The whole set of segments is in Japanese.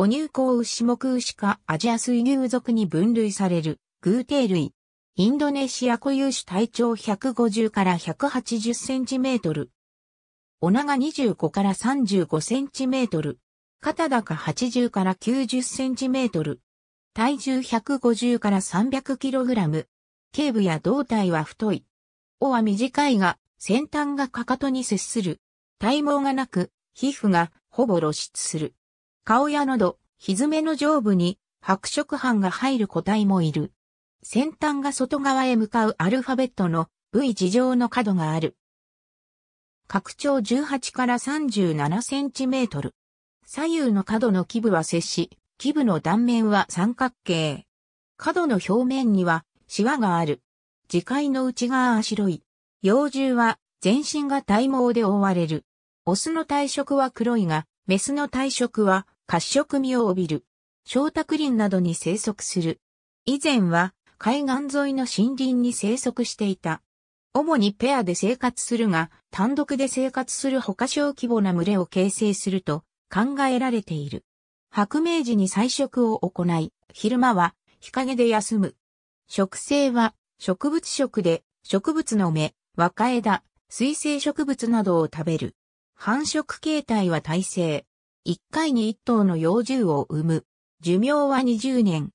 哺乳甲牛目牛科アジア水牛属に分類される、偶蹄類。インドネシア固有種体長150から180センチメートル。お長25から35センチメートル。肩高80から90センチメートル。体重150から300キログラム。頸部や胴体は太い。尾は短いが、先端がかかとに接する。体毛がなく、皮膚がほぼ露出する。顔や喉、ひずめの上部に白色斑が入る個体もいる。先端が外側へ向かうアルファベットの V 字状の角がある。拡張18から37センチメートル。左右の角の基部は接し、基部の断面は三角形。角の表面にはシワがある。磁界の内側は白い。幼獣は全身が体毛で覆われる。オスの体色は黒いが、メスの体色は褐色味を帯びる。小卓林などに生息する。以前は海岸沿いの森林に生息していた。主にペアで生活するが、単独で生活する他小規模な群れを形成すると考えられている。白明時に採食を行い、昼間は日陰で休む。植生は植物食で植物の芽、若枝、水生植物などを食べる。繁殖形態は耐性。1回に1頭の幼獣を産む。寿命は20年。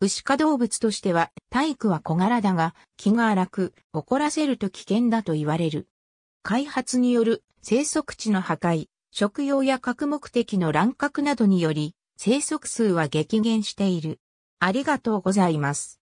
牛科動物としては、体育は小柄だが、気が荒く、怒らせると危険だと言われる。開発による生息地の破壊、食用や各目的の乱獲などにより、生息数は激減している。ありがとうございます。